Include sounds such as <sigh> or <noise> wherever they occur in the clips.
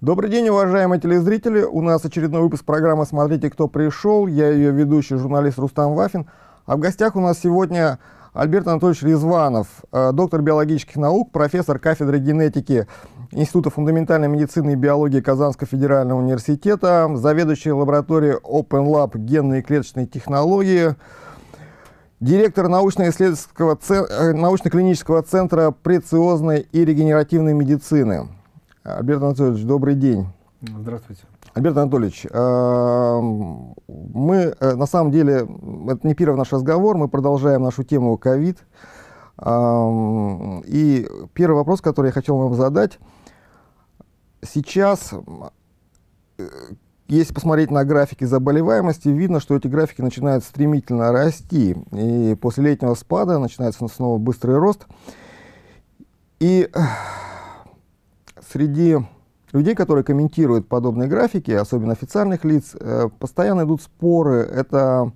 Добрый день, уважаемые телезрители. У нас очередной выпуск программы «Смотрите, кто пришел». Я ее ведущий, журналист Рустам Вафин. А в гостях у нас сегодня Альберт Анатольевич Резванов, э, доктор биологических наук, профессор кафедры генетики Института фундаментальной медицины и биологии Казанского федерального университета, заведующий лабораторией Open Lab генной и клеточной технологии, директор э, научно-клинического научно центра прециозной и регенеративной медицины. Альберт Анатольевич, добрый день. Здравствуйте. Альберт Анатольевич, эм, мы э, на самом деле, это не первый наш разговор, мы продолжаем нашу тему ковид. Эм, и первый вопрос, который я хотел вам задать. Сейчас, э, если посмотреть на графики заболеваемости, видно, что эти графики начинают стремительно расти. И после летнего спада начинается снова быстрый рост. И среди людей, которые комментируют подобные графики, особенно официальных лиц, э, постоянно идут споры. Это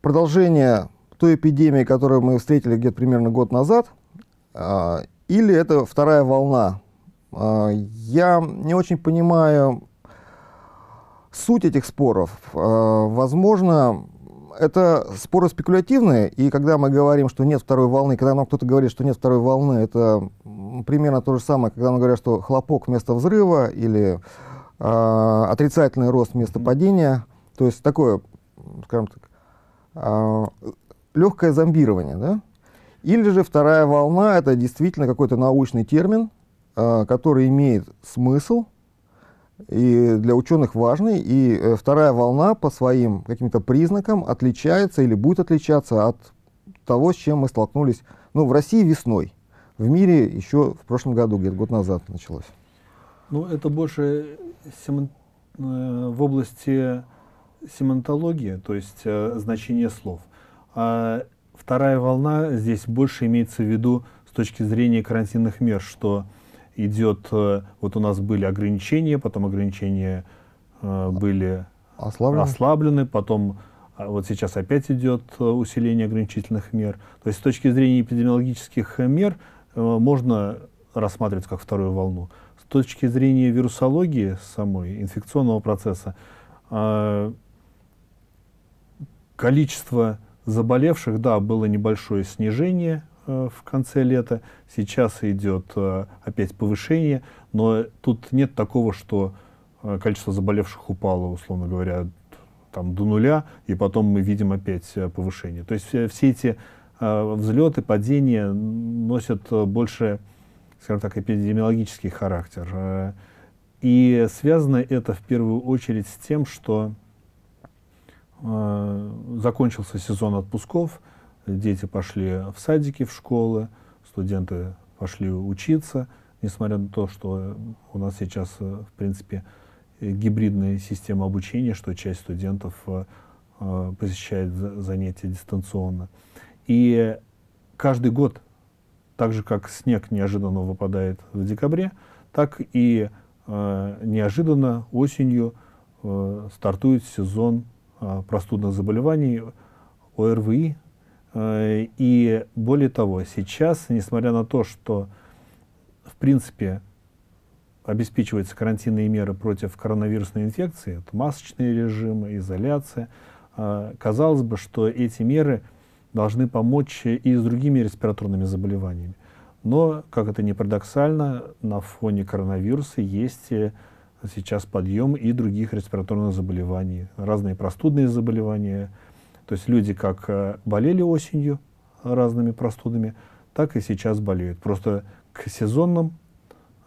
продолжение той эпидемии, которую мы встретили где-то примерно год назад, а, или это вторая волна. А, я не очень понимаю суть этих споров. А, возможно, это споры спекулятивные, и когда мы говорим, что нет второй волны, когда нам кто-то говорит, что нет второй волны, это примерно то же самое, когда нам говорят, что хлопок вместо взрыва или э, отрицательный рост вместо падения. То есть такое, скажем так, э, а, легкое зомбирование. Да? Или же вторая волна — это действительно какой-то научный термин, э, который имеет смысл и для ученых важный. И э, вторая волна по своим каким-то признакам отличается или будет отличаться от того, с чем мы столкнулись ну, в России весной в мире еще в прошлом году, где-то год назад началось. Ну, это больше семан... Э, в области семантологии, то есть э, значение слов. А вторая волна здесь больше имеется в виду с точки зрения карантинных мер, что идет, э, вот у нас были ограничения, потом ограничения э, были ослаблены. ослаблены, потом а, вот сейчас опять идет э, усиление ограничительных мер. То есть с точки зрения эпидемиологических мер – Э, можно рассматривать как вторую волну. С точки зрения вирусологии самой, инфекционного процесса, э, количество заболевших, да, было небольшое снижение э, в конце лета, сейчас идет опять повышение, но тут нет такого, что количество заболевших упало, условно говоря, там, до нуля, и потом мы видим опять повышение. То есть все эти Э, взлеты, падения носят э, больше, скажем так, эпидемиологический характер. Э, и связано это в первую очередь с тем, что закончился сезон отпусков, дети пошли в садики, в школы, студенты пошли учиться, несмотря на то, что у нас сейчас, в принципе, гибридная система обучения, что часть студентов посещает занятия дистанционно. И каждый год, так же как снег неожиданно выпадает в декабре, так и э, неожиданно осенью э, стартует сезон э, простудных заболеваний ОРВИ. Э, и более того, сейчас, несмотря на то, что в принципе обеспечиваются карантинные меры против коронавирусной инфекции, это масочные режимы, изоляция, э, казалось бы, что эти меры – должны помочь и с другими респираторными заболеваниями. Но, как это не парадоксально, на фоне коронавируса есть э, сейчас подъем и других респираторных заболеваний, разные простудные заболевания. То есть люди как э, болели осенью разными простудами, так и сейчас болеют. Просто к сезонным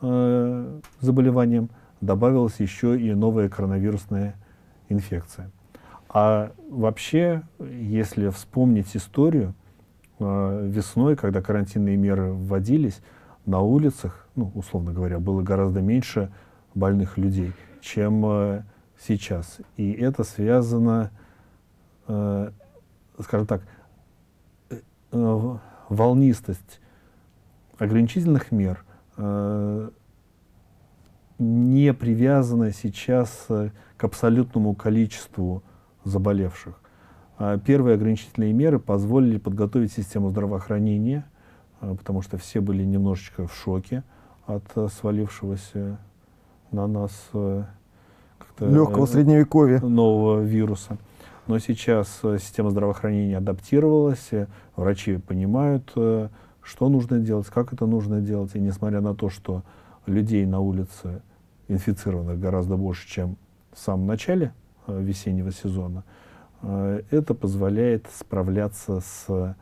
э, заболеваниям добавилась еще и новая коронавирусная инфекция. А вообще, если вспомнить историю, э, весной, когда карантинные меры вводились, на улицах, ну, условно говоря, было гораздо меньше больных людей, чем э, сейчас. И это связано, э, скажем так, волнистость ограничительных мер не привязана сейчас к абсолютному количеству заболевших. А первые ограничительные меры позволили подготовить систему здравоохранения, а, потому что все были немножечко в шоке от а, свалившегося на нас э, легкого средневековья нового вируса. Но сейчас э, система здравоохранения адаптировалась, э, врачи понимают, что нужно делать, как это нужно делать. И несмотря на то, что людей на улице инфицированных гораздо больше, чем в самом начале Э, весеннего сезона. Э, это позволяет справляться с э,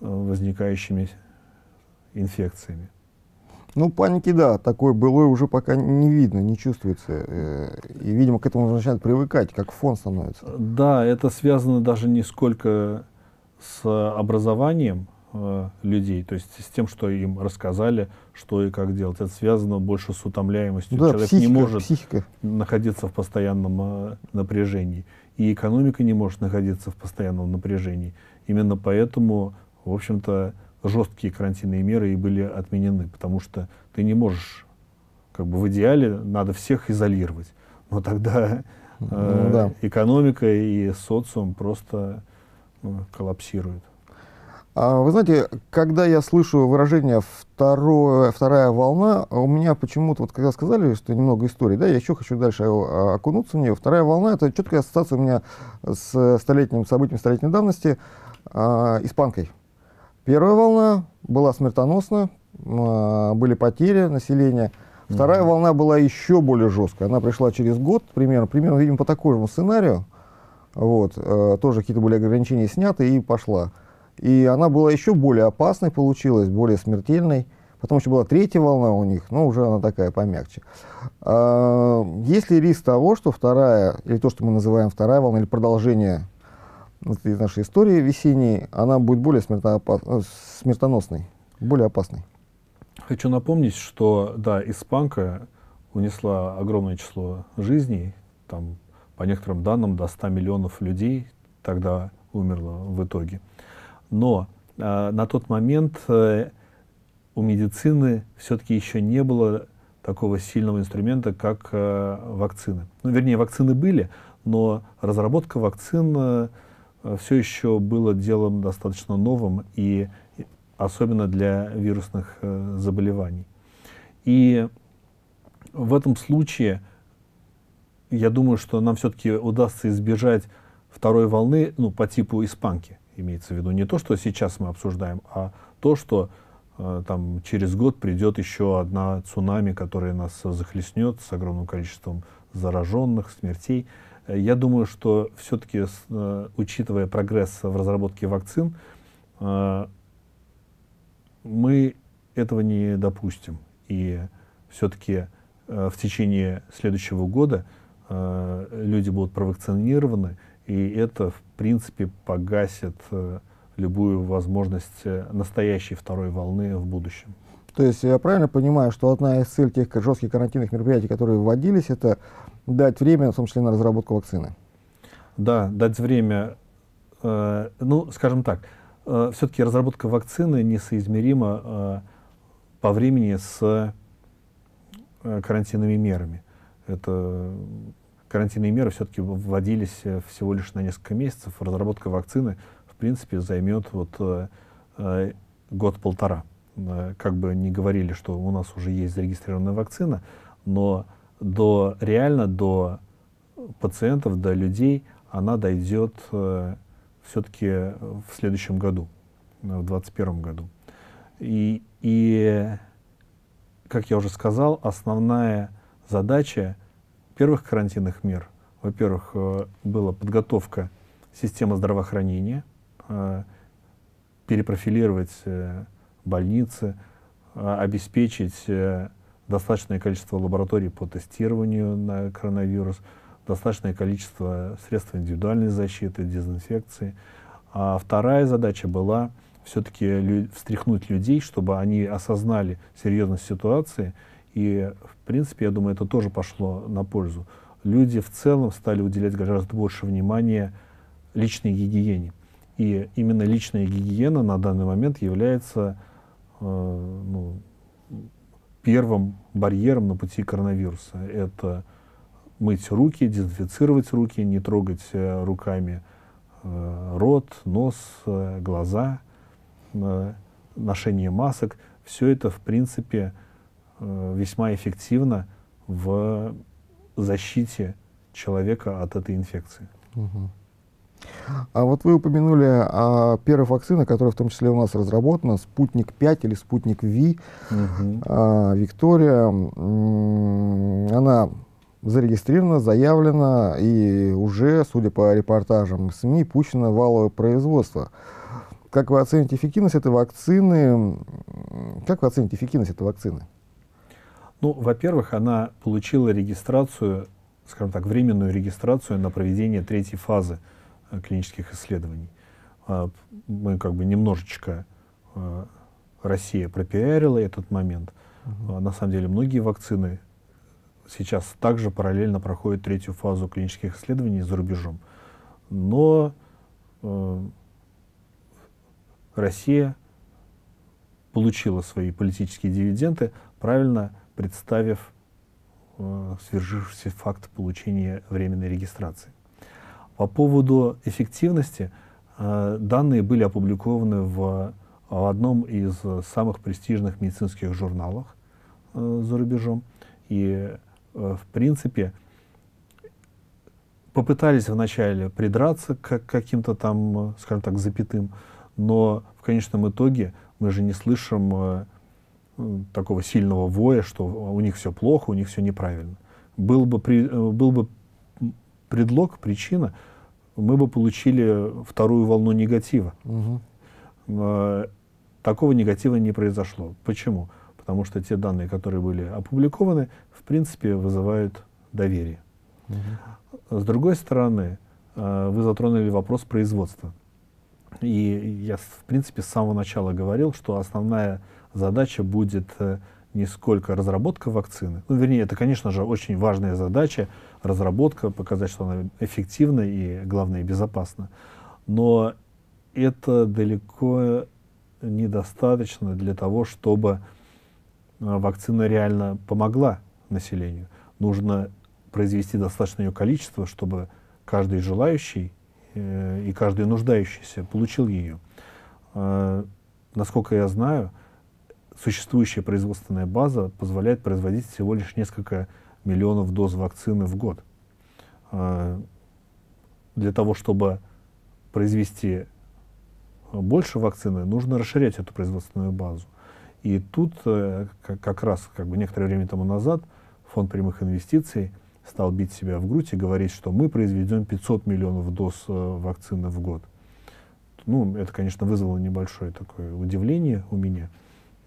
возникающими инфекциями. Ну, паники, да, такой былой уже пока не видно, не чувствуется. И, видимо, к этому начинают привыкать, как фон становится. Да, это связано даже не сколько с образованием Э, людей, то есть с тем, что им рассказали, что и как делать. Это связано больше с утомляемостью. Да, Человек психика, не может психика. находиться в постоянном э, напряжении. И экономика не может находиться в постоянном напряжении. Именно поэтому, в общем-то, жесткие карантинные меры и были отменены, потому что ты не можешь, как бы в идеале надо всех изолировать. Но тогда э, ну, да. экономика и социум просто ну, коллапсируют. А, вы знаете, когда я слышу выражение второе, «вторая волна», у меня почему-то, вот когда сказали, что немного истории, да, я еще хочу дальше э, окунуться в нее. «Вторая волна» — это четкая ассоциация у меня с столетним событием столетней давности, э, испанкой. Первая волна была смертоносна, э, были потери населения. Вторая mm-hmm. волна была еще более жесткая. Она пришла через год, примерно, примерно, видимо, по такому же сценарию. Вот, э, тоже какие-то были ограничения сняты и пошла. И она была еще более опасной получилась, более смертельной. потому что была третья волна у них, но уже она такая помягче. А, есть ли риск того, что вторая, или то, что мы называем вторая волна, или продолжение этой нашей истории весенней, она будет более смертоносной, более опасной? Хочу напомнить, что, да, испанка унесла огромное число жизней, там, по некоторым данным, до 100 миллионов людей тогда умерло в итоге. Но э, на тот момент э, у медицины все-таки еще не было такого сильного инструмента, как э, вакцины. Ну, вернее, вакцины были, но разработка вакцин э, все еще было делом достаточно новым, и особенно для вирусных э, заболеваний. И в этом случае я думаю, что нам все-таки удастся избежать второй волны ну, по типу испанки. Имеется в виду не то, что сейчас мы обсуждаем, а то, что э, там через год придет еще одна цунами, которая нас захлестнет с огромным количеством зараженных, смертей. Э, я думаю, что все-таки, э, учитывая прогресс в разработке вакцин, мы этого не допустим. И все-таки в течение следующего года люди будут провакцинированы, и это, в принципе, погасит э, любую возможность э, настоящей второй волны в будущем. То есть я правильно понимаю, что одна из целей тех жестких карантинных мероприятий, которые вводились, это дать время, в том числе на разработку вакцины? Да, дать время. Э, ну, скажем так, э, все-таки разработка вакцины несоизмерима э, по времени с э, карантинными мерами. Это карантинные меры все-таки вводились э, всего лишь на несколько месяцев. Разработка вакцины, в принципе, займет вот э, э год-полтора. Э, как бы не говорили, что у нас уже есть зарегистрированная вакцина, но до, реально до пациентов, до людей она дойдет э, все-таки в следующем году, в 2021 году. И, и, как я уже сказал, основная задача первых карантинных мер, во-первых, э, была подготовка системы здравоохранения, э, перепрофилировать э, больницы, обеспечить достаточное количество лабораторий по тестированию на коронавирус, достаточное количество средств индивидуальной защиты, дезинфекции. А вторая задача была все-таки встряхнуть людей, чтобы они осознали серьезность ситуации – и, в принципе, я думаю, это тоже пошло на пользу. Люди в целом стали уделять гораздо больше внимания личной гигиене. И именно личная гигиена на данный момент является э, ну, первым барьером на пути коронавируса. Это мыть руки, дезинфицировать руки, не трогать э, руками э, рот, нос, э, глаза, э, ношение масок. Все это, в принципе, э, Э, весьма эффективно в защите человека от этой инфекции. А вот вы упомянули о первой вакцине, которая в том числе у нас разработана, «Спутник 5» или «Спутник Ви». Угу. А, Виктория, она зарегистрирована, заявлена и уже, судя по репортажам СМИ, пущено валовое производство. Как вы оцените эффективность этой вакцины? Как вы оцените эффективность этой вакцины? Ну, во-первых, она получила регистрацию, скажем так, временную регистрацию на проведение третьей фазы э, клинических исследований. А, мы как бы немножечко э, Россия пропиарила этот момент. А, на самом деле многие вакцины сейчас также параллельно проходят третью фазу клинических исследований за рубежом. Но э, Россия получила свои политические дивиденды, правильно представив э, свержившийся факт получения временной регистрации. По поводу эффективности, э, данные были опубликованы в, в одном из самых престижных медицинских журналов э, за рубежом. И, э, в принципе, попытались вначале придраться к каким-то там, э, скажем так, запятым, но в конечном итоге мы же не слышим э, такого сильного воя, что у них все плохо, у них все неправильно. Был бы, при, э, был бы предлог, причина, мы бы получили вторую волну негатива. Угу. Такого негатива не произошло. Почему? Потому что те данные, которые были опубликованы, в принципе, вызывают доверие. Угу. С другой стороны, э, вы затронули вопрос производства. И я, в принципе, с самого начала говорил, что основная задача будет э, не сколько разработка вакцины, ну, вернее, это, конечно же, очень важная задача, разработка, показать, что она эффективна и, главное, безопасна. Но это далеко недостаточно для того, чтобы э, вакцина реально помогла населению. Нужно произвести достаточное ее количество, чтобы каждый желающий э, и каждый нуждающийся получил ее. Э, насколько я знаю, существующая производственная база позволяет производить всего лишь несколько миллионов доз вакцины в год. А, для того, чтобы произвести больше вакцины, нужно расширять эту производственную базу. И тут э, как раз как бы некоторое время тому назад фонд прямых инвестиций стал бить себя в грудь и говорить, что мы произведем 500 миллионов доз э, вакцины в год. Ну, это, конечно, вызвало небольшое такое удивление у меня.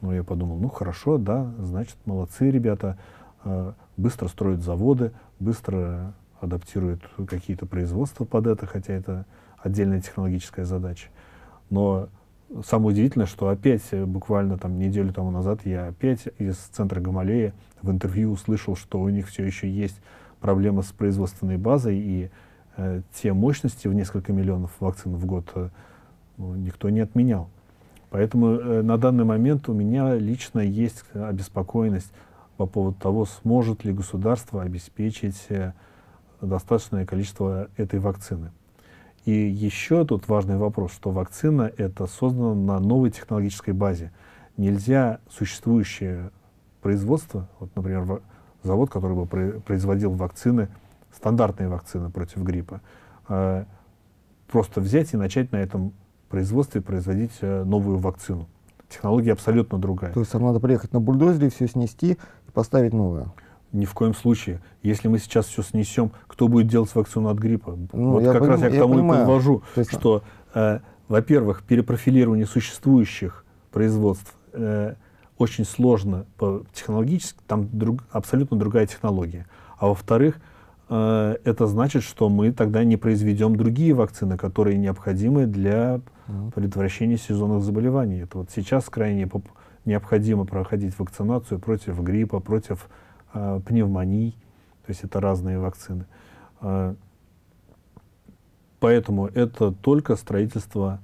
Ну, я подумал, ну хорошо, да, значит, молодцы ребята, э, быстро строят заводы, быстро адаптируют какие-то производства под это, хотя это отдельная технологическая задача. Но самое удивительное, что опять э, буквально там неделю тому назад я опять из центра Гамалея в интервью услышал, что у них все еще есть проблема с производственной базой и э, те мощности в несколько миллионов вакцин в год э, ну, никто не отменял. Поэтому э, на данный момент у меня лично есть обеспокоенность по поводу того, сможет ли государство обеспечить э, достаточное количество этой вакцины. И еще тут важный вопрос, что вакцина это создана на новой технологической базе. Нельзя существующее производство, вот, например, завод, который бы производил вакцины, стандартные вакцины против гриппа, э, просто взять и начать на этом производстве производить э, новую вакцину. Технология абсолютно другая. То есть нам надо приехать на бульдозере, все снести и поставить новое. Ни в коем случае. Если мы сейчас все снесем, кто будет делать вакцину от гриппа? Ну, вот как раз я к тому я и подвожу, есть... что, э, во-первых, перепрофилирование существующих производств э, очень сложно по технологически, там друг, абсолютно другая технология. А во-вторых, Э, это значит, что мы тогда не произведем другие вакцины, которые необходимы для предотвращения сезонных заболеваний. Это вот сейчас крайне необходимо проходить вакцинацию против гриппа, против э, пневмоний, то есть это разные вакцины. Э, поэтому это только строительство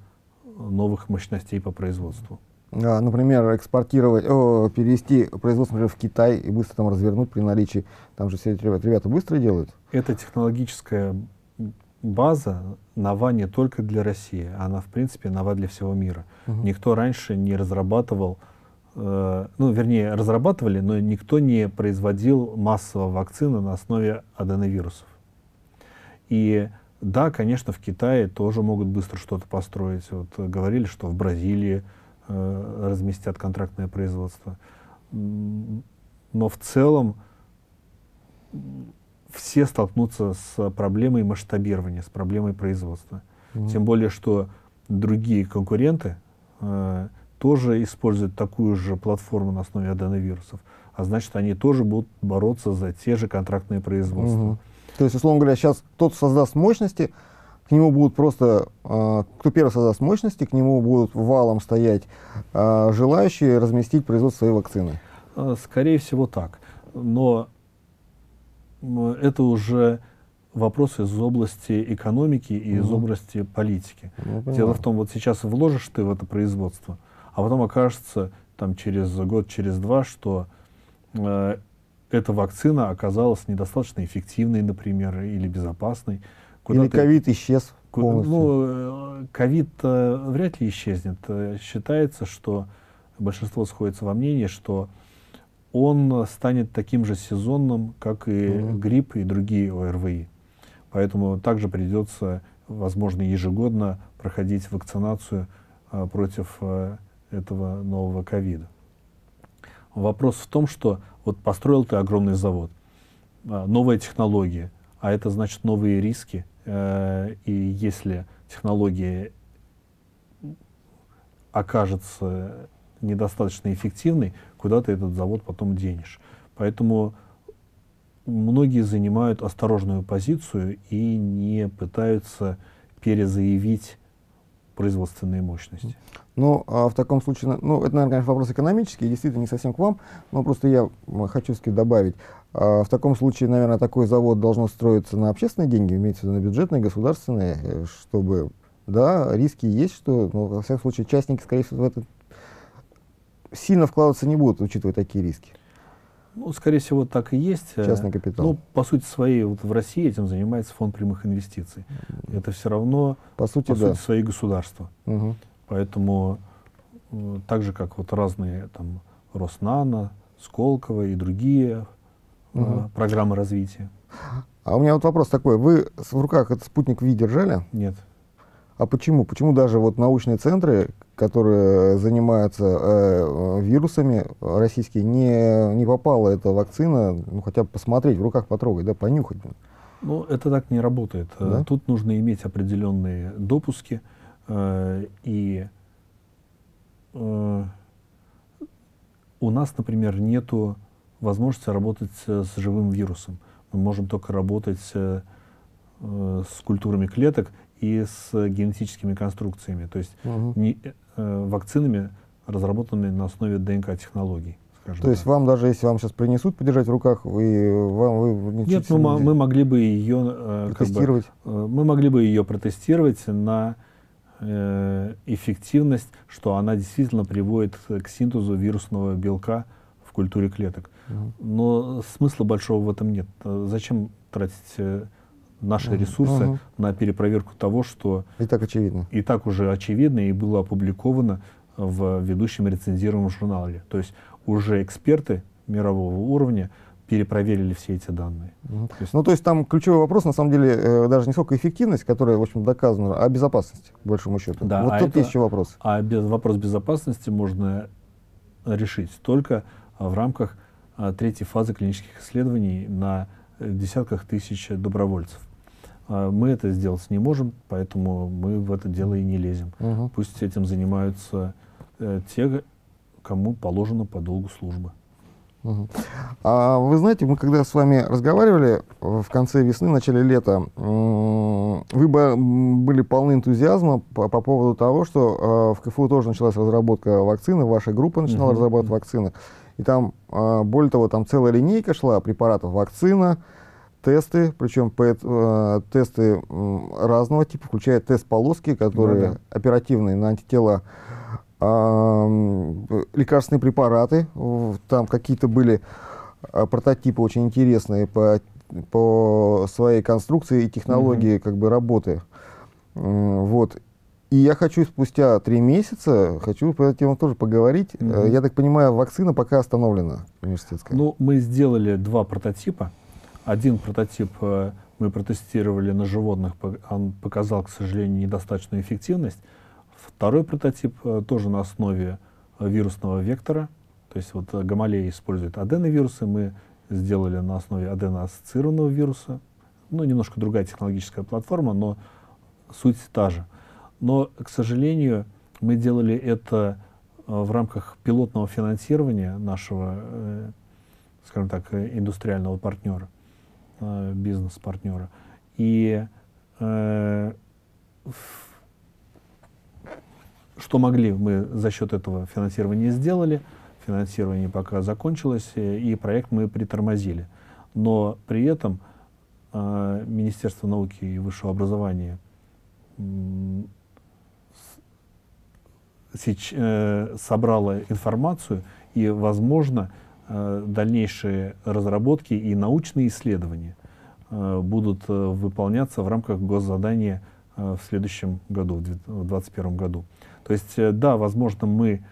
новых мощностей по производству. А, например, экспортировать, о, перевести производство например, в Китай и быстро там развернуть при наличии. Там же все эти ребята, ребята быстро делают. Это технологическая база нова не только для России, она, в принципе, нова для всего мира. Угу. Никто раньше не разрабатывал, э, ну, вернее, разрабатывали, но никто не производил массово вакцины на основе аденовирусов. И да, конечно, в Китае тоже могут быстро что-то построить. Вот говорили, что в Бразилии Э, разместят контрактное производство. Но в целом все столкнутся с проблемой масштабирования, с проблемой производства. Mm-hmm. Тем более, что другие конкуренты э, тоже используют такую же платформу на основе аденовирусов. А значит, они тоже будут бороться за те же контрактные производства. Mm-hmm. То есть, условно говоря, сейчас тот создаст мощности, к нему будут просто, а, кто первый создаст мощности, к нему будут валом стоять а, желающие разместить производство своей вакцины? А, скорее всего так. Но это уже вопрос из области экономики и угу. из области политики. Ну, Дело в том, вот сейчас вложишь ты в это производство, а потом окажется там через год, через два, что э, эта вакцина оказалась недостаточно эффективной, например, или безопасной. Куда Или ковид исчез полностью? Ну, э, ковид э, вряд ли исчезнет. Э, считается, что большинство сходится во мнении, что он станет таким же сезонным, как и угу. грипп и другие ОРВИ. Поэтому также придется, возможно, ежегодно проходить вакцинацию против этого нового ковида. Вопрос в том, что вот построил ты огромный завод, а, новая технология, а это значит новые риски, Э, и если технология окажется недостаточно эффективной, куда ты этот завод потом денешь. Поэтому многие занимают осторожную позицию и не пытаются перезаявить производственные мощности. Ну, а в таком случае, ну, это, наверное, конечно, вопрос экономический, действительно не совсем к вам, но просто я хочу все добавить. А, в таком случае, наверное, такой завод должно строиться на общественные деньги, имеется в виду на бюджетные, государственные, э, чтобы, да, риски есть, что, но, ну, во всяком случае, частники, скорее всего, в это сильно вкладываться не будут, учитывая такие риски. Ну, скорее всего, так и есть. Э, Частный капитал. Ну, по сути своей, вот в России этим занимается фонд прямых инвестиций. Это все равно, по сути, по да. сути своей государства. Угу. Поэтому, э, так же, как вот разные там Роснано, Сколково и другие угу. программы развития. А у меня вот вопрос такой. Вы в руках этот спутник Ви держали? Нет. А почему? Почему даже вот научные центры, которые занимаются э, вирусами российские, не, не попала эта вакцина, ну хотя бы посмотреть, в руках потрогать, да, понюхать? Ну, это так не работает. Э, да? Тут нужно иметь определенные допуски э, и э, у нас, например, нет возможности работать с живым вирусом. Мы можем только работать э, э с культурами клеток, и с генетическими конструкциями, то есть угу. не, э, вакцинами, разработанными на основе ДНК-технологий. То так. есть вам даже если вам сейчас принесут подержать в руках, вы, вам вы не Нет, мы, э, э, мы могли бы ее протестировать. Как бы, мы могли бы ее протестировать на э, эффективность, что она действительно приводит к синтезу вирусного белка в культуре клеток. Угу. Но смысла большого в этом нет. Э, зачем тратить наши угу. ресурсы угу. на перепроверку того, что... И так очевидно. И так уже очевидно и было опубликовано в ведущем рецензируемом журнале. То есть уже эксперты мирового уровня перепроверили все эти данные. Угу. То есть... Ну, то есть там ключевой вопрос, на самом деле, э, даже не сколько эффективность, которая, в общем, доказана, а безопасность, по большому счету. Да, вот а тут это... еще вопрос. А без... вопрос безопасности можно решить только в рамках а, третьей фазы клинических исследований на десятках тысяч добровольцев. А мы это сделать не можем, поэтому мы в это дело и не лезем. Угу. Пусть этим занимаются э, те, кому положено по долгу службы. Угу. А, вы знаете, мы когда с вами разговаривали э, в конце весны, начале лета, вы были полны энтузиазма по, по поводу того, что э, в КФУ тоже началась разработка вакцины, ваша группа начинала угу. разрабатывать вакцины. И там, а, более того, там целая линейка шла препаратов, вакцина, тесты, причем э, тесты разного типа, включая тест полоски, которые ну, да. оперативные на антитела, лекарственные препараты, там какие-то были а, прототипы очень интересные по, по своей конструкции и технологии mm-hmm. как бы работы. Вот. И я хочу спустя три месяца, хочу по этой теме тоже поговорить. Mm -hmm. Я так понимаю, вакцина пока остановлена университетская. Ну, мы сделали два прототипа. Один прототип э, мы протестировали на животных, он показал, к сожалению, недостаточную эффективность. Второй прототип э, тоже на основе вирусного вектора. То есть вот Гамалея использует аденовирусы, мы сделали на основе аденоассоциированного вируса. Ну, немножко другая технологическая платформа, но суть та же. Но, к сожалению, мы делали это э, в рамках пилотного финансирования нашего, э, скажем так, индустриального партнера, э, бизнес-партнера. И что могли, мы за счет этого финансирования сделали. Финансирование пока закончилось, и проект мы притормозили. Но при этом Министерство науки и высшего образования Э, собрала информацию, и, возможно, э, дальнейшие разработки и научные исследования э, будут выполняться в рамках госзадания в следующем году, в 2021 году. То есть, да, возможно, мы,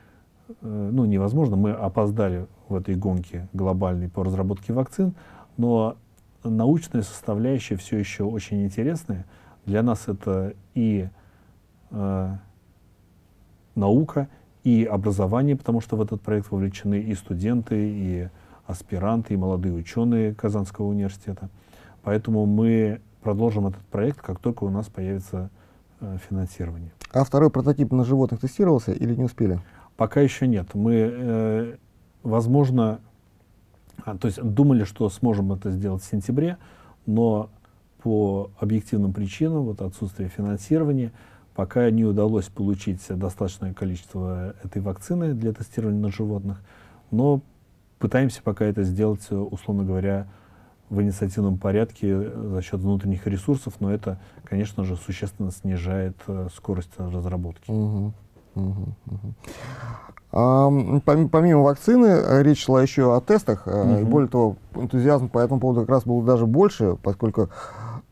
ну, невозможно, мы опоздали в этой гонке глобальной по разработке вакцин, но научная составляющая все еще очень интересная. Для нас это и наука и образование, потому что в этот проект вовлечены и студенты, и аспиранты, и молодые ученые Казанского университета. Поэтому мы продолжим этот проект, как только у нас появится э, финансирование. А второй прототип на животных тестировался или не успели? Пока еще нет. Мы, э, возможно, а, то есть думали, что сможем это сделать в сентябре, но по объективным причинам, вот отсутствие финансирования, Пока не удалось получить достаточное количество этой вакцины для тестирования на животных, но пытаемся пока это сделать, условно говоря, в инициативном порядке э, за счет внутренних ресурсов, но это, конечно же, существенно снижает э, скорость разработки. Угу. Угу, угу. Помимо вакцины, э, речь шла еще о тестах. Угу. И более того, энтузиазм по этому поводу как раз был даже больше, поскольку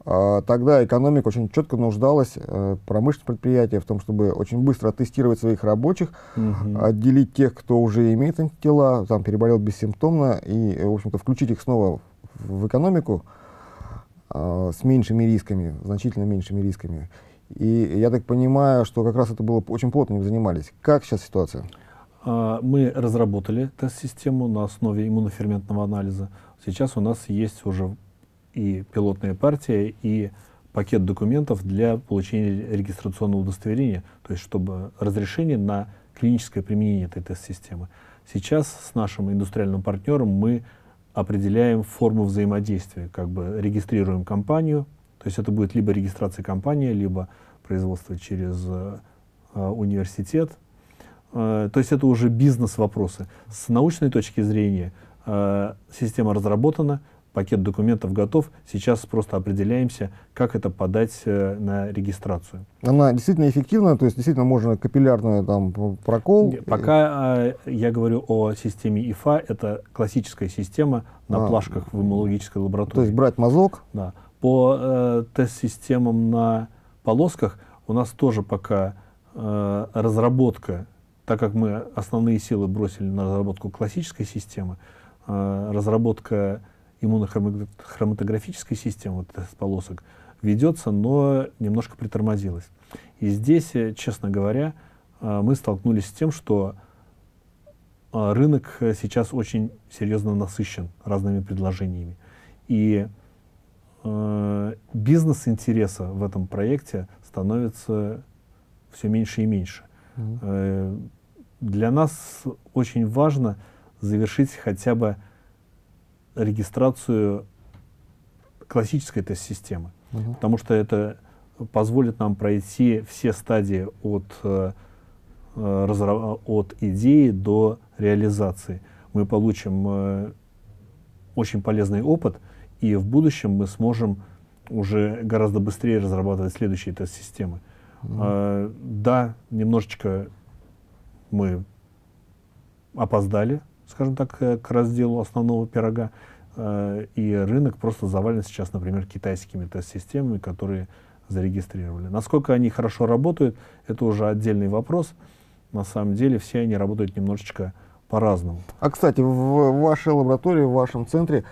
а, тогда экономика очень четко нуждалась, э, промышленное предприятие, в том, чтобы очень быстро тестировать своих рабочих, угу. отделить тех, кто уже имеет антитела, там переболел бессимптомно, и, э, в общем-то, включить их снова в экономику а, с меньшими рисками, значительно меньшими рисками. И я так понимаю, что как раз это было очень плотно им занимались. Как сейчас ситуация? А, мы разработали тест-систему на основе иммуноферментного анализа. Сейчас у нас есть уже и пилотная партия, и пакет документов для получения регистрационного удостоверения, то есть чтобы разрешение на клиническое применение этой тест-системы. Сейчас с нашим индустриальным партнером мы определяем форму взаимодействия, как бы регистрируем компанию, то есть это будет либо регистрация компании, либо производство через э, университет. Э, то есть это уже бизнес-вопросы. С научной точки зрения э, система разработана, пакет документов готов, сейчас просто определяемся, как это подать э, на регистрацию. Она действительно эффективна, то есть действительно можно капиллярную там прокол? Пока э, я говорю о системе ИФА, это классическая система на а, плашках в иммунологической лаборатории. То есть брать мазок? Да. По э, тест-системам на полосках у нас тоже пока э, разработка, так как мы основные силы бросили на разработку классической системы, э, разработка иммунохроматографическая система вот этих полосок ведется, но немножко притормозилась. И здесь, э, честно говоря, э, мы столкнулись с тем, что э, рынок сейчас очень серьезно насыщен разными предложениями. И бизнес интереса в этом проекте становится все меньше и меньше. Mm -hmm. для нас очень важно завершить хотя бы регистрацию классической тест-системы, угу. потому что это позволит нам пройти все стадии от, э, э от идеи до реализации. Мы получим э, очень полезный опыт, и в будущем мы сможем уже гораздо быстрее разрабатывать следующие тест-системы. mm э, да, немножечко мы опоздали скажем так, э, к разделу основного пирога. Э, и рынок просто завален сейчас, например, китайскими тест-системами, которые зарегистрировали. Насколько они хорошо работают, это уже отдельный вопрос. На самом деле все они работают немножечко по-разному. А, кстати, в вашей лаборатории, в вашем центре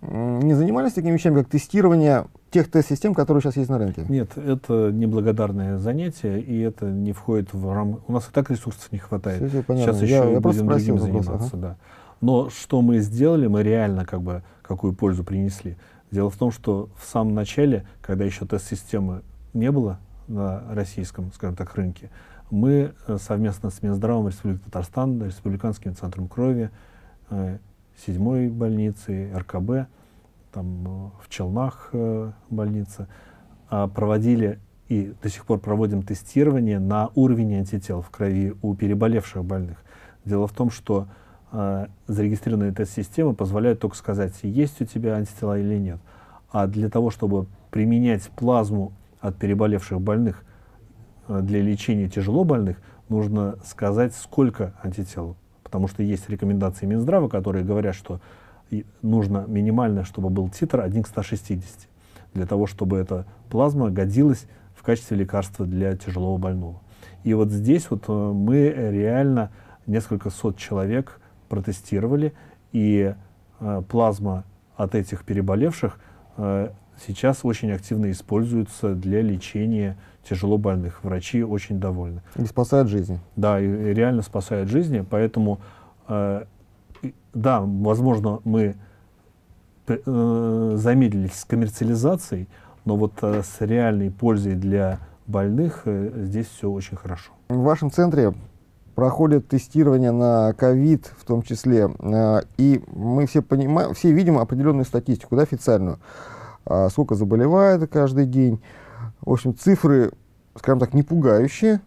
не занимались такими вещами, как тестирование тех тест-систем, которые сейчас есть на рынке? Нет, это неблагодарное занятие, и это не входит в рам... У нас и так ресурсов не хватает. Все, все Сейчас еще я, и я будем другим вопрос, заниматься. Ага. Да. Но что мы сделали, мы реально как бы какую пользу принесли. Дело в том, что в самом начале, когда еще тест-системы не было на российском, скажем так, рынке, мы э, совместно с Минздравом Республики Татарстан, Республиканским центром крови, э, седьмой больницей, РКБ, там э, в Челнах э, больнице, э, а проводили и до сих пор проводим тестирование на уровень антител в крови у переболевших больных. Дело в том, что э, зарегистрированные тест-системы позволяют только сказать, есть у тебя антитела или нет. А для того, чтобы применять плазму от переболевших больных э, для лечения тяжело больных, нужно сказать, сколько антител. Потому что есть рекомендации Минздрава, которые говорят, что и нужно минимально, чтобы был титр 1 к 160, для того, чтобы эта плазма годилась в качестве лекарства для тяжелого больного. И вот здесь вот э, мы реально несколько сот человек протестировали, и э, плазма от этих переболевших э, сейчас очень активно используется для лечения тяжело больных. Врачи очень довольны. И спасает жизни. Да, и, и реально спасает жизни, поэтому э, да, возможно, мы э, замедлились с коммерциализацией, но вот э, с реальной пользой для больных э, здесь все очень хорошо. В вашем центре проходит тестирование на ковид в том числе, и мы все, понимаем, все видим определенную статистику, да, официальную, а сколько заболевает каждый день. В общем, цифры, скажем так, не пугающие,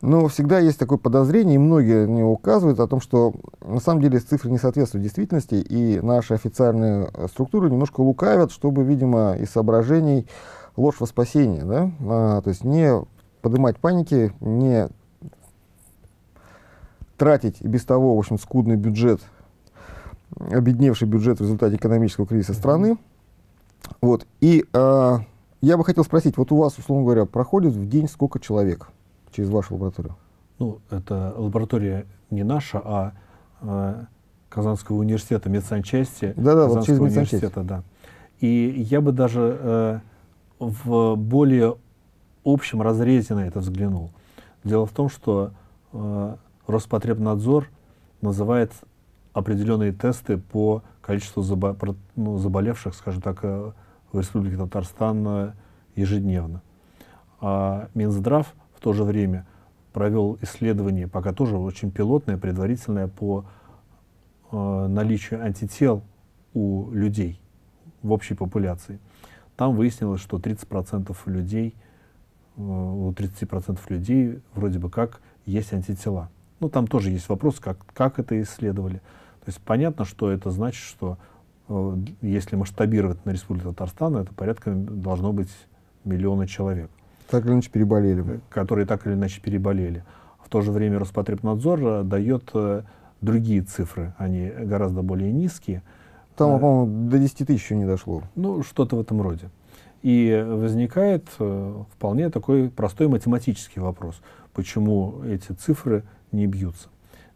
но всегда есть такое подозрение, и многие на него указывают, о том, что на самом деле цифры не соответствуют действительности, и наши официальные э, структуры немножко лукавят, чтобы, видимо, из соображений ложь во спасение, да? а, то есть не поднимать паники, не тратить и без того, в общем, скудный бюджет, обедневший бюджет в результате экономического кризиса страны. Вот. И а, я бы хотел спросить, вот у вас, условно говоря, проходит в день сколько человек? Через вашу лабораторию? Ну, это лаборатория не наша, а э, Казанского университета, медсанчасти. Да-да, вот через медсанчасть. Да. И я бы даже э, в более общем разрезе на это взглянул. Дело в том, что э, Роспотребнадзор называет определенные тесты по количеству забо ну, заболевших, скажем так, э, в Республике Татарстан э, ежедневно. А Минздрав в то же время провел исследование, пока тоже очень пилотное, предварительное, по э, наличию антител у людей в общей популяции. Там выяснилось, что 30% людей, э, у 30% людей вроде бы как есть антитела. но ну, там тоже есть вопрос, как, как это исследовали. То есть понятно, что это значит, что э, если масштабировать на Республику Татарстан, это порядка должно быть миллиона человек так или иначе переболели. Которые так или иначе переболели. В то же время Роспотребнадзор э, дает э, другие цифры, они гораздо более низкие. Там, э, по-моему, до 10 тысяч еще не дошло. Ну, что-то в этом роде. И возникает вполне такой простой математический вопрос, почему эти цифры не бьются.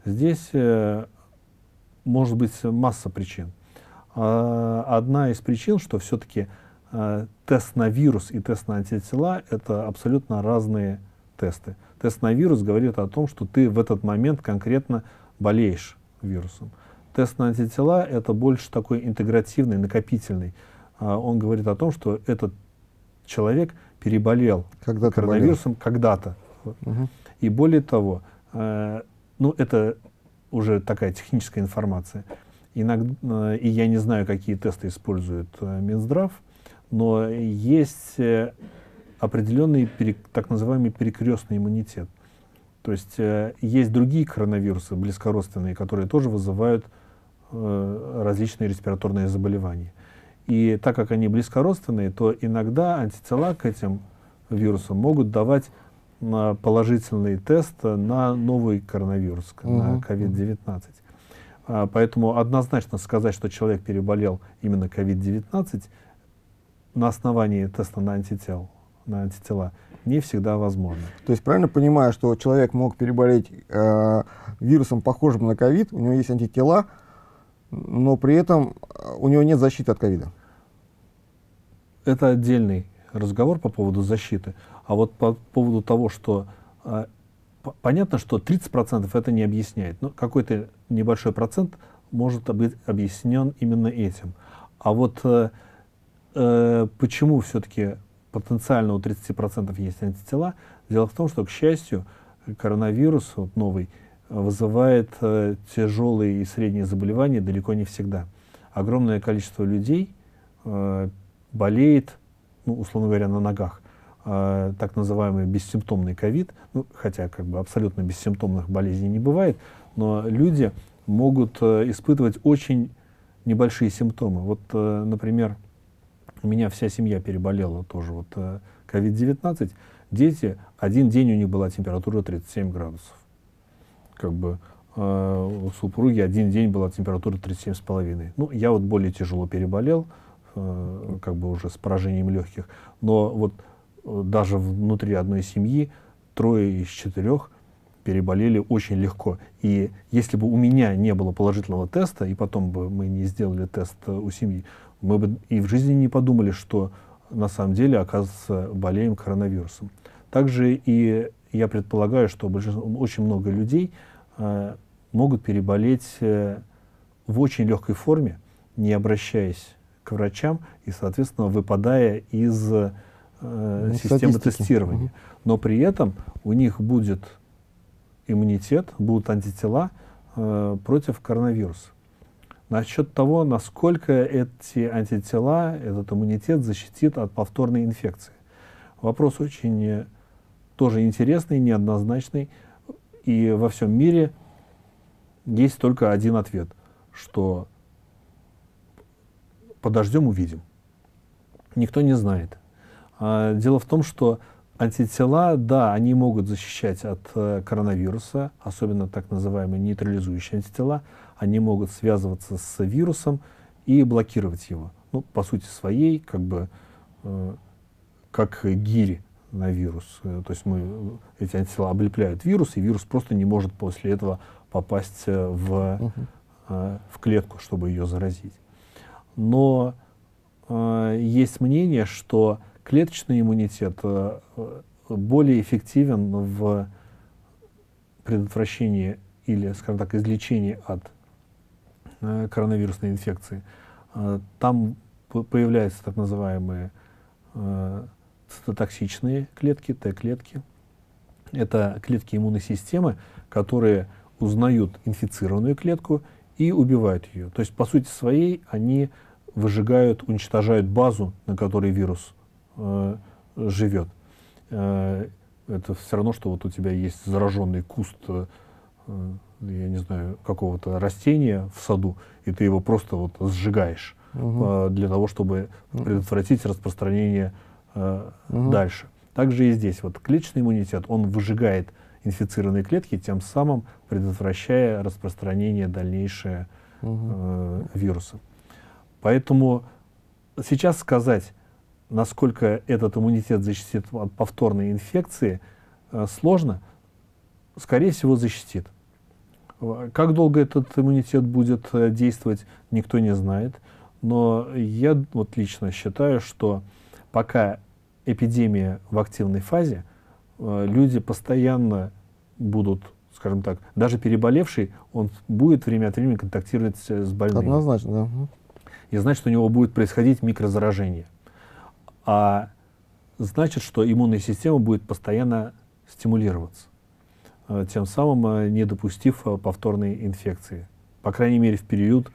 Здесь может быть масса причин. А, одна из причин, что все-таки Э, тест на вирус и тест на антитела — это абсолютно разные тесты. Тест на вирус говорит о том, что ты в этот момент конкретно болеешь вирусом. Тест на антитела — это больше такой интегративный, накопительный. Э, он говорит о том, что этот человек переболел когда коронавирусом когда-то. Угу. И более того, э, ну, это уже такая техническая информация. Иногда, и я не знаю, какие тесты использует Минздрав, но есть э, определенный так называемый перекрестный иммунитет. То есть э, есть другие коронавирусы, близкородственные, которые тоже вызывают э, различные респираторные заболевания. И так как они близкородственные, то иногда антитела к этим вирусам могут давать положительный тест на новый коронавирус, угу. на COVID-19. А, поэтому однозначно сказать, что человек переболел именно COVID-19, на основании теста на антител, на антитела, не всегда возможно. То есть правильно понимаю, что человек мог переболеть э, вирусом, похожим на ковид, у него есть антитела, но при этом э, у него нет защиты от ковида? Это отдельный разговор по поводу защиты. А вот по поводу того, что э, понятно, что 30% это не объясняет, но какой-то небольшой процент может быть объяснен именно этим. А вот э, э, почему все-таки потенциально у 30% есть антитела? Дело в том, что, к счастью, коронавирус вот новый э, вызывает э, тяжелые и средние заболевания далеко не всегда. Огромное количество людей э, болеет, ну, условно говоря, на ногах. Э, так называемый бессимптомный ковид, ну, хотя как бы абсолютно бессимптомных болезней не бывает, но люди могут э, испытывать очень небольшие симптомы. Вот, э, например, у меня вся семья переболела тоже вот COVID-19. Э, Дети, один день у них была температура 37 градусов. Как бы э, у супруги один день была температура 37,5. Ну, я вот более тяжело переболел, э, как бы уже с поражением легких. Но вот даже внутри одной семьи трое из четырех переболели очень легко. И если бы у меня не было положительного теста, и потом бы мы не сделали тест у семьи, мы бы и в жизни не подумали, что на самом деле, оказывается, болеем коронавирусом. Также и я предполагаю, что очень много людей э, могут переболеть э, в очень легкой форме, не обращаясь к врачам и, соответственно, выпадая из э, ну, системы тестирования. Угу. Но при этом у них будет иммунитет, будут антитела э, против коронавируса насчет того, насколько эти антитела, этот иммунитет защитит от повторной инфекции. Вопрос очень э, тоже интересный, неоднозначный. И во всем мире есть только один ответ, что подождем, увидим. Никто не знает. А, дело в том, что антитела, да, они могут защищать от э, коронавируса, особенно так называемые нейтрализующие антитела, они могут связываться с вирусом и блокировать его. Ну, по сути своей, как бы, э, как гири на вирус. Э, то есть мы, э, эти антитела облепляют вирус, и вирус просто не может после этого попасть э, в, э, в клетку, чтобы ее заразить. Но э, есть мнение, что клеточный иммунитет э, более эффективен в предотвращении или, скажем так, излечении от Э, коронавирусной инфекции, э, там появляются так называемые э, цитотоксичные клетки, Т-клетки. Это клетки иммунной системы, которые узнают инфицированную клетку и убивают ее. То есть, по сути своей, они выжигают, уничтожают базу, на которой вирус э, живет. Э, это все равно, что вот у тебя есть зараженный куст Э, я не знаю, какого-то растения в саду, и ты его просто вот сжигаешь угу. для того, чтобы предотвратить распространение угу. дальше. Также и здесь вот клеточный иммунитет, он выжигает инфицированные клетки, тем самым предотвращая распространение дальнейшее угу. э, вируса. Поэтому сейчас сказать, насколько этот иммунитет защитит от повторной инфекции, э, сложно, скорее всего, защитит. Как долго этот иммунитет будет э, действовать, никто не знает. Но я вот лично считаю, что пока эпидемия в активной фазе, э, люди постоянно будут, скажем так, даже переболевший, он будет время от времени контактировать э, с больными. Однозначно, да. И значит, у него будет происходить микрозаражение. А значит, что иммунная система будет постоянно стимулироваться. Э, тем самым э, не допустив э, повторной инфекции, по крайней мере, в период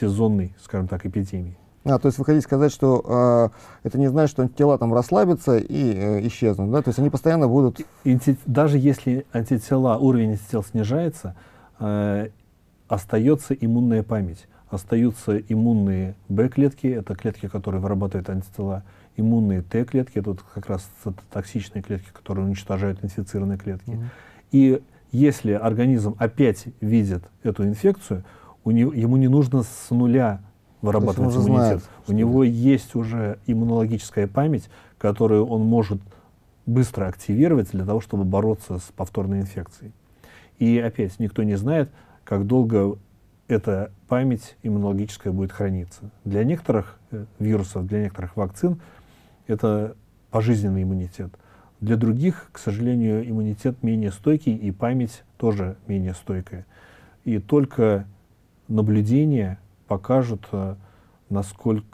сезонной, скажем так, эпидемии. А, то есть вы хотите сказать, что э, это не значит, что антитела там расслабятся и э, исчезнут, да? То есть они постоянно будут... Инти... Даже если антитела, уровень антител снижается, э, остается иммунная память. Остаются иммунные Б-клетки, это клетки, которые вырабатывают антитела, иммунные Т-клетки, это вот как раз токсичные клетки, которые уничтожают инфицированные клетки. Угу. И если организм опять видит эту инфекцию, у него, ему не нужно с нуля вырабатывать иммунитет. Знает, у него это. есть уже иммунологическая память, которую он может быстро активировать для того, чтобы бороться с повторной инфекцией. И опять никто не знает, как долго эта память иммунологическая будет храниться. Для некоторых э, вирусов, для некоторых вакцин – это пожизненный иммунитет. Для других, к сожалению, иммунитет менее стойкий и память тоже менее стойкая. И только наблюдения покажут, э, насколько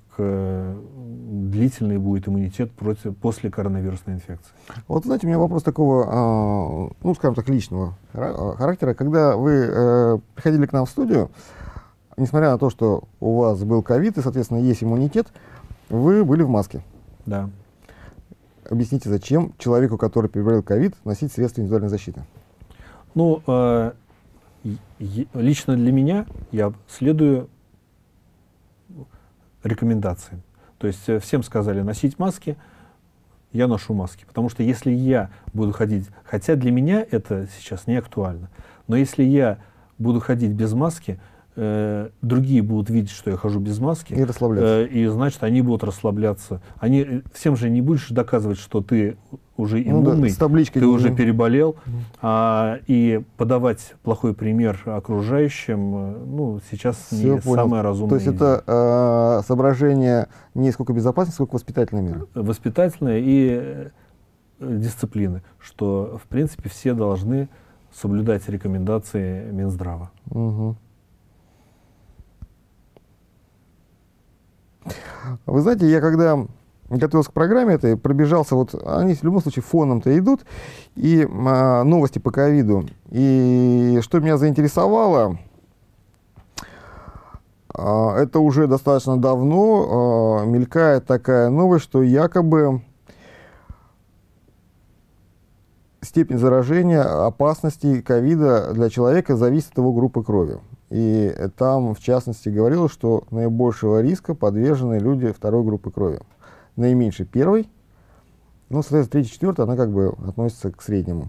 длительный будет иммунитет против, после коронавирусной инфекции. Вот, знаете, у меня вопрос такого, а, ну, скажем так, личного а, характера. Когда вы э, приходили к нам в студию, несмотря на то, что у вас был ковид и, соответственно, есть иммунитет, вы были в маске. Да. Объясните, зачем человеку, который переболел ковид, носить средства индивидуальной защиты? Ну, э, лично для меня я следую рекомендациям. То есть э, всем сказали носить маски, я ношу маски. Потому что если я буду ходить, хотя для меня это сейчас не актуально, но если я буду ходить без маски, Э, другие будут видеть, что я хожу без маски. И расслабляться. Э, и, значит, они будут расслабляться. Они, всем же не будешь доказывать, что ты уже иммунный, ну, да, с табличкой ты не... уже переболел. Mm. А, и подавать плохой пример окружающим, э, ну, сейчас Все не понял. самое разумное. То есть это э, соображение не сколько безопасности, сколько воспитательная мера? Воспитательная и дисциплины, что, в принципе, все должны соблюдать рекомендации Минздрава. Угу. Вы знаете, я когда готовился к программе этой, пробежался, вот они в любом случае фоном-то идут, и а, новости по ковиду. И что меня заинтересовало, а, это уже достаточно давно а, мелькает такая новость, что якобы степень заражения, опасности ковида для человека зависит от его группы крови. И э, там, в частности, говорилось, что наибольшего риска подвержены люди второй группы крови. Наименьше первой, ну, соответственно, 3 4 она как бы относится к среднему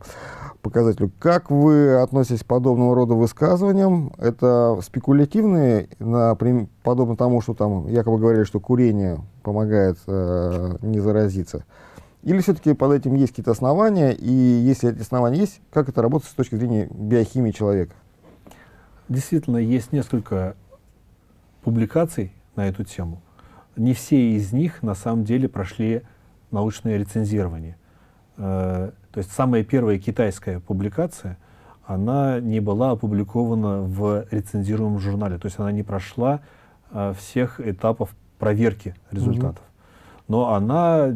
показателю. Как вы относитесь к подобного рода высказываниям? Это спекулятивные, например, подобно тому, что там якобы говорили, что курение помогает э, не заразиться. Или все-таки под этим есть какие-то основания? И если эти основания есть, как это работает с точки зрения биохимии человека? Действительно, есть несколько публикаций на эту тему. Не все из них на самом деле прошли научное рецензирование. Э, то есть самая первая китайская публикация, она не была опубликована в рецензируемом журнале, то есть она не прошла э, всех этапов проверки результатов. Но она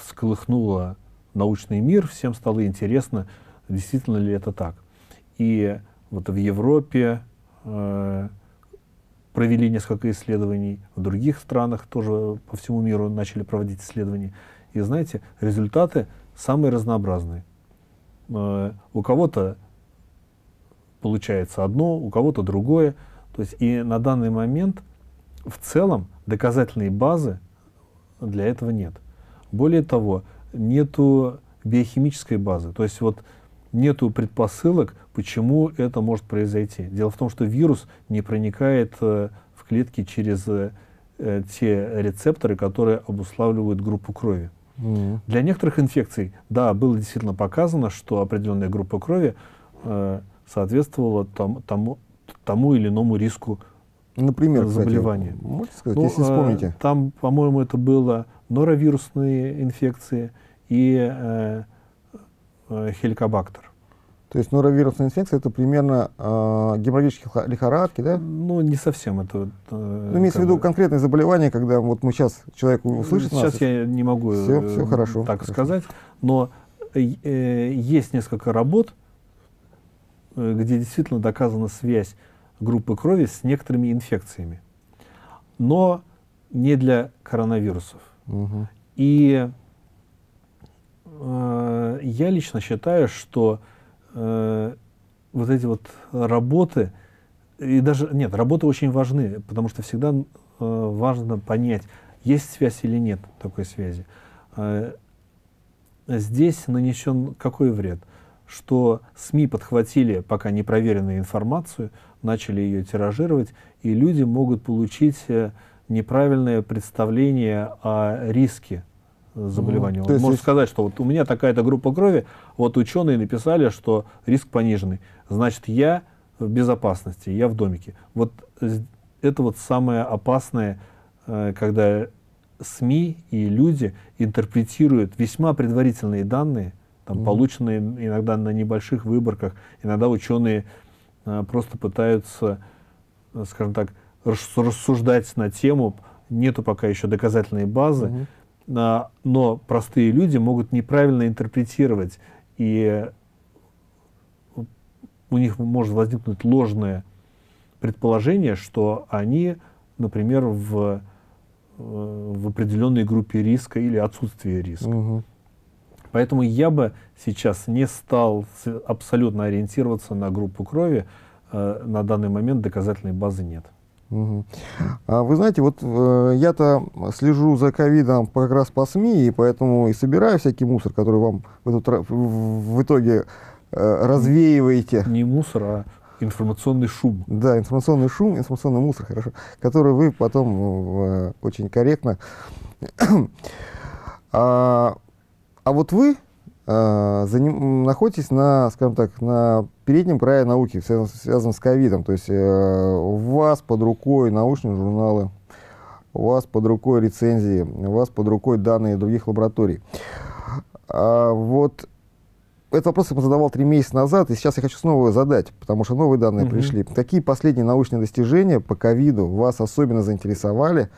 всколыхнула научный мир, всем стало интересно, действительно ли это так. И вот в Европе, Э, провели несколько исследований, в других странах тоже по всему миру начали проводить исследования. И знаете, результаты самые разнообразные. Э, у кого-то получается одно, у кого-то другое. То есть и на данный момент в целом доказательной базы для этого нет. Более того, нету биохимической базы. То есть вот нет предпосылок, почему это может произойти. Дело в том, что вирус не проникает э, в клетки через э, э, те рецепторы, которые обуславливают группу крови. Mm. Для некоторых инфекций, да, было действительно показано, что определенная группа крови э, соответствовала там, тому, тому или иному риску Например, заболевания. Кстати, можете сказать, ну, если вспомните. Э, там, по-моему, это было норовирусные инфекции и э, Э, хеликобактер. То есть норовирусная инфекция это примерно э, геморрагические лихорадки, да? Ну, не совсем это. Э, ну, имеется в виду бы... конкретное заболевание, когда вот мы сейчас человеку услышит сейчас нас. я не могу все, э, все хорошо, так хорошо. сказать, но э, есть несколько работ, э, где действительно доказана связь группы крови с некоторыми инфекциями, но не для коронавирусов. Угу. И я лично считаю, что э, вот эти вот работы, и даже, нет, работы очень важны, потому что всегда э, важно понять, есть связь или нет такой связи. Э, здесь нанесен какой вред? Что СМИ подхватили пока непроверенную информацию, начали ее тиражировать, и люди могут получить неправильное представление о риске заболевания. Ну, то Можно если... сказать, что вот у меня такая-то группа крови, вот ученые написали, что риск пониженный. Значит, я в безопасности, я в домике. Вот это вот самое опасное, э, когда СМИ и люди интерпретируют весьма предварительные данные, там, mm-hmm. полученные иногда на небольших выборках, иногда ученые э, просто пытаются, э, скажем так, рассуждать на тему, нету пока еще доказательной базы, mm-hmm но простые люди могут неправильно интерпретировать, и у них может возникнуть ложное предположение, что они, например, в, э, в определенной группе риска или отсутствии риска. Угу. Поэтому я бы сейчас не стал абсолютно ориентироваться на группу крови. Э, на данный момент доказательной базы нет. А вы знаете, вот э, я-то слежу за ковидом как раз по СМИ, и поэтому и собираю всякий мусор, который вам вы тут в итоге э, развеиваете. Не мусор, а информационный шум. Да, информационный шум, информационный мусор, хорошо, который вы потом э, очень корректно. <clears throat> а, а вот вы а, заним, находитесь на, скажем так, на переднем крае науки, связанном, с ковидом. То есть э, у вас под рукой научные журналы, у вас под рукой рецензии, у вас под рукой данные других лабораторий. А вот этот вопрос я задавал три месяца назад, и сейчас я хочу снова задать, потому что новые данные угу. пришли. Какие последние научные достижения по ковиду вас особенно заинтересовали?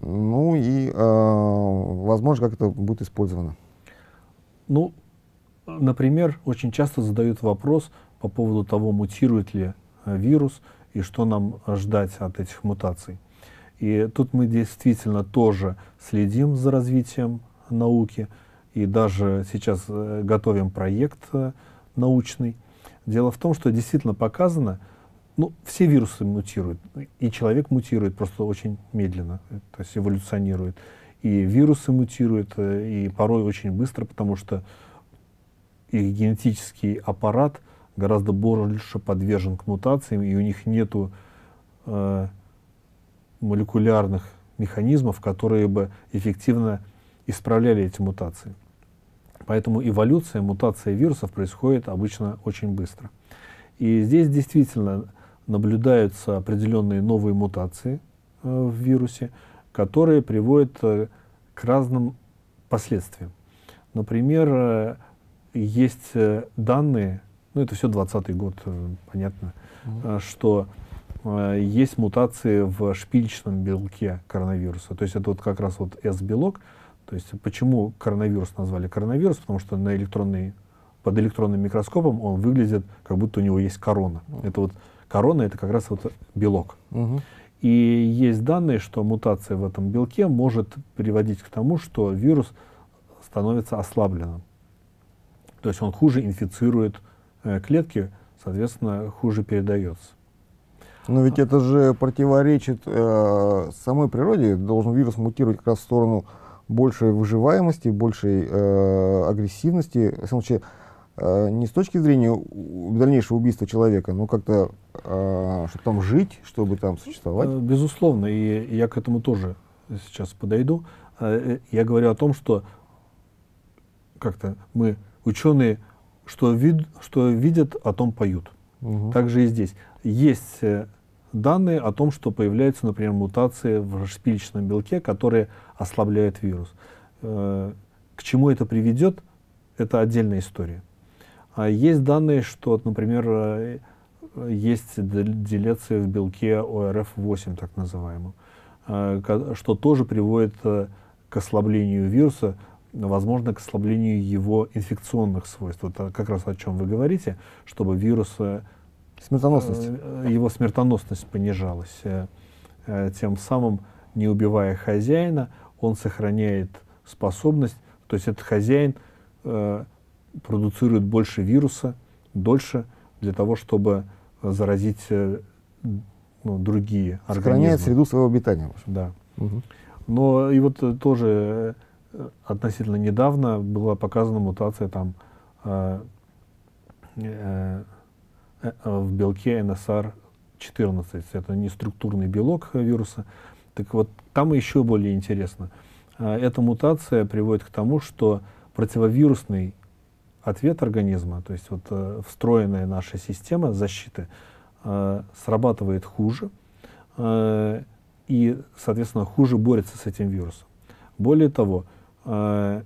Ну и, э, возможно, как это будет использовано. Ну, например, очень часто задают вопрос по поводу того, мутирует ли э, вирус и что нам ждать от этих мутаций. И тут мы действительно тоже следим за развитием науки и даже сейчас э, готовим проект э, научный. Дело в том, что действительно показано, ну, все вирусы мутируют, и человек мутирует просто очень медленно, то есть эволюционирует и вирусы мутируют, э, и порой очень быстро, потому что их генетический аппарат гораздо больше подвержен к мутациям, и у них нет э, молекулярных механизмов, которые бы эффективно исправляли эти мутации. Поэтому эволюция, мутация вирусов происходит обычно очень быстро. И здесь действительно наблюдаются определенные новые мутации э, в вирусе, которые приводят э, к разным последствиям. Например, э, есть э, данные, ну это все 20 год, понятно, mm-hmm. что есть мутации в шпильчном белке коронавируса. То есть это вот как раз вот S-белок. То есть почему коронавирус назвали коронавирус? Потому что на электронный, под электронным микроскопом он выглядит, как будто у него есть корона. Mm-hmm. Это вот корона, это как раз вот белок. Mm-hmm. И есть данные, что мутация в этом белке может приводить к тому, что вирус становится ослабленным. То есть он хуже инфицирует э, клетки, соответственно, хуже передается. Но ведь это же противоречит э, самой природе. Должен вирус мутировать как раз в сторону большей выживаемости, большей э, агрессивности. В случае, э, не с точки зрения дальнейшего убийства человека, но как-то чтобы э, там жить, чтобы там существовать. Э, безусловно, и я к этому тоже сейчас подойду. Э, я говорю о том, что как-то мы ученые, что, вид, что видят, о том поют. Угу. Также и здесь. Есть данные о том, что появляются, например, мутации в шпилечном белке, которые ослабляют вирус. К чему это приведет, это отдельная история. А есть данные, что, например, есть делеция в белке ОРФ8, так называемом, э, что тоже приводит э, к ослаблению вируса, возможно, к ослаблению его инфекционных свойств. Вот э, как раз о чем вы говорите, чтобы вирус... Смертоносность. Его смертоносность понижалась. Тем самым, не убивая хозяина, он сохраняет способность, то есть этот хозяин э, продуцирует больше вируса, дольше, для того, чтобы заразить э, ну, другие Сохраняет организмы. Сохраняет среду своего обитания. Да. Угу. Но и вот э, тоже э, относительно недавно была показана мутация там э, э, в белке NSR14. Это не структурный белок вируса. Так вот, там еще более интересно. Эта мутация приводит к тому, что противовирусный ответ организма, то есть вот э, встроенная наша система защиты э, срабатывает хуже, э, и, соответственно, хуже борется с этим вирусом. Более того, э,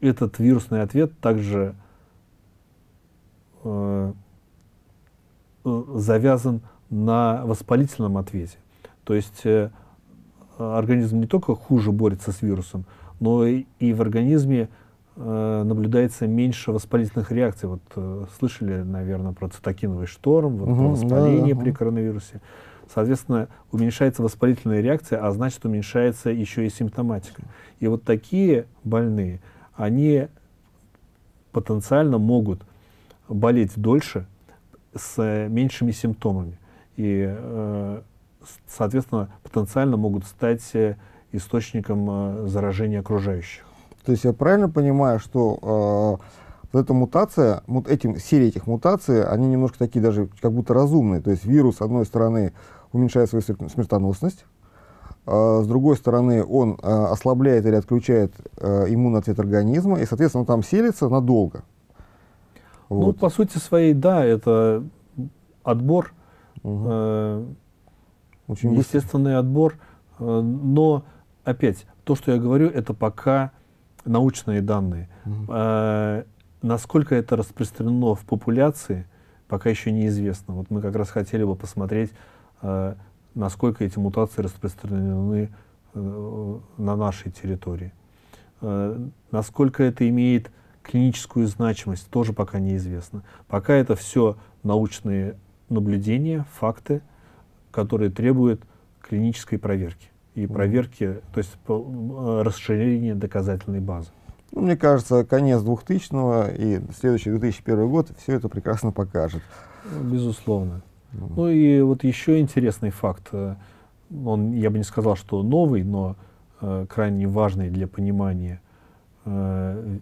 этот вирусный ответ также э, э завязан на воспалительном ответе. То есть э, организм не только хуже борется с вирусом, но и, и в организме Э, наблюдается меньше воспалительных реакций. Вот э, слышали, наверное, про цитокиновый шторм, вот, угу, воспаление да, при угу. коронавирусе. Соответственно, уменьшается воспалительная реакция, а значит, уменьшается еще и симптоматика. И вот такие больные, они потенциально могут болеть дольше с э, меньшими симптомами. И, соответственно, потенциально могут стать источником заражения окружающих. То есть я правильно понимаю, что э, вот эта мутация, вот этим, серия этих мутаций, они немножко такие даже как будто разумные. То есть вирус, с одной стороны, уменьшает свою смертоносность, э, с другой стороны, он э, ослабляет или отключает э, иммунный ответ организма, и, соответственно, он там селится надолго. Ну, вот. Ну, по сути своей, да, это отбор, угу. э, Очень естественный быстро. отбор, э, но опять, то, что я говорю, это пока научные данные. Угу. Э, насколько это распространено в популяции, пока еще неизвестно. Вот мы как раз хотели бы посмотреть, э, насколько эти мутации распространены э, на нашей территории. Э, насколько это имеет клиническую значимость, тоже пока неизвестно. Пока это все научные наблюдения, факты, которые требуют клинической проверки и проверки, то есть э, расширение доказательной базы. Ну, мне кажется, конец 2000-го и следующий 2001 год все это прекрасно покажет. Ну, безусловно. Mm. Ну и вот еще интересный факт. Э, он, я бы не сказал, что новый, но э, крайне важный для понимания э,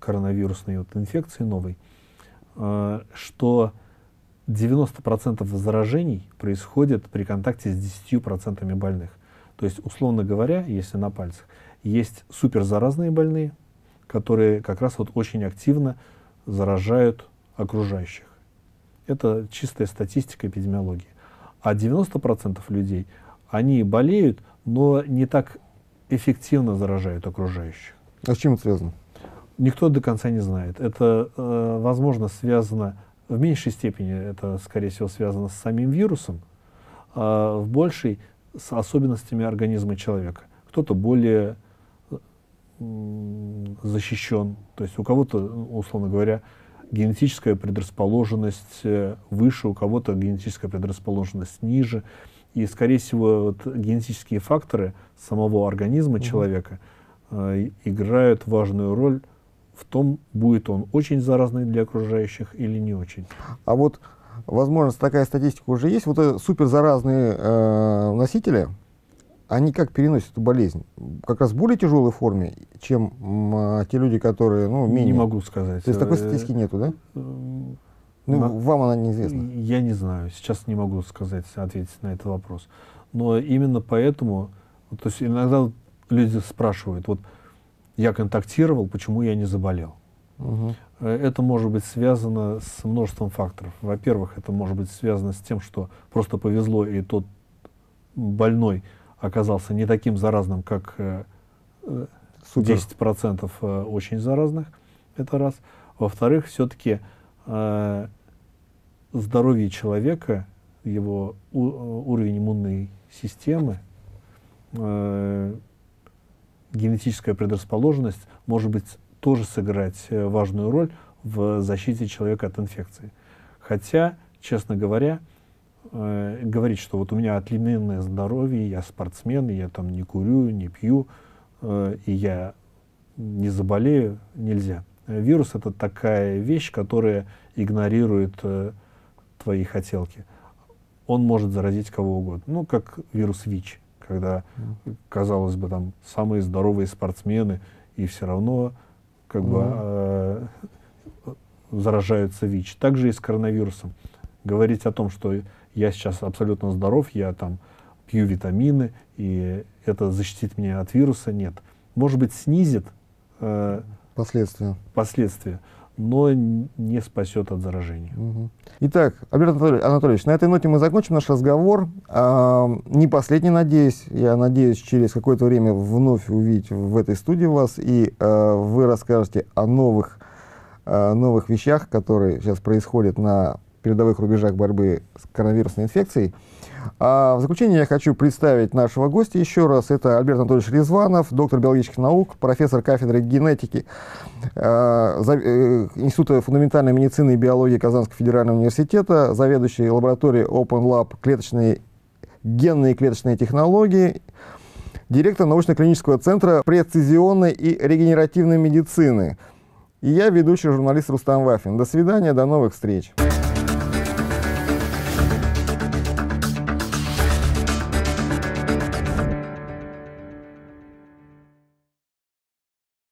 коронавирусной вот инфекции новой, э, что 90% заражений происходит при контакте с 10% больных. То есть, условно говоря, если на пальцах, есть суперзаразные больные, которые как раз вот очень активно заражают окружающих. Это чистая статистика эпидемиологии. А 90% людей, они болеют, но не так эффективно заражают окружающих. А с чем это связано? Никто до конца не знает. Это, э, возможно, связано в меньшей степени, это, скорее всего, связано с самим вирусом, а в большей с особенностями организма человека. Кто-то более защищен, то есть у кого-то, ну, условно говоря, генетическая предрасположенность э, выше, у кого-то генетическая предрасположенность ниже. И, скорее всего, вот генетические факторы самого организма mm человека э, играют важную роль в том, будет он очень заразный для окружающих или не очень. А вот возможно, такая статистика уже есть. Вот э, суперзаразные э, носители, они как переносят эту болезнь? Как раз в более тяжелой форме, чем э, те люди, которые, ну, менее... Не могу сказать. То есть такой э, статистики нету, да? Э, ну, Но... вам она неизвестна. Я не знаю. Сейчас не могу сказать, ответить на этот вопрос. Но именно поэтому, то есть иногда люди спрашивают, вот я контактировал, почему я не заболел? Угу. Э, это может быть связано с множеством факторов. Во-первых, это может быть связано с тем, что просто повезло, и тот больной оказался не таким заразным, как э, э, Супер. 10% очень заразных. Это раз. Во-вторых, все-таки здоровье человека, его уровень иммунной системы, генетическая предрасположенность может быть тоже сыграть э, важную роль в защите человека от инфекции. Хотя, честно говоря, э, говорить, что вот у меня отлиненное здоровье, я спортсмен, я там не курю, не пью, э, и я не заболею, нельзя. Вирус — это такая вещь, которая игнорирует э, твои хотелки. Он может заразить кого угодно. Ну, как вирус ВИЧ, когда, казалось бы, там самые здоровые спортсмены, и все равно как угу. бы э, заражаются ВИЧ. Также и с коронавирусом. Говорить о том, что я сейчас абсолютно здоров, я там пью витамины, и это защитит меня от вируса, нет. Может быть, снизит э, последствия. последствия но не спасет от заражения. Итак, Альберт Анатольевич, Анатольевич, на этой ноте мы закончим наш разговор. А, не последний, надеюсь. Я надеюсь, через какое-то время вновь увидеть в этой студии вас, и а, вы расскажете о новых, а, новых вещах, которые сейчас происходят на передовых рубежах борьбы с коронавирусной инфекцией. А в заключение я хочу представить нашего гостя еще раз. Это Альберт Анатольевич Резванов, доктор биологических наук, профессор кафедры генетики а, э, Института фундаментальной медицины и биологии Казанского федерального университета, заведующий лабораторией Open Lab клеточные, генные клеточные технологии, директор научно-клинического центра прецизионной и регенеративной медицины. И я ведущий журналист Рустам Вафин. До свидания, до новых встреч.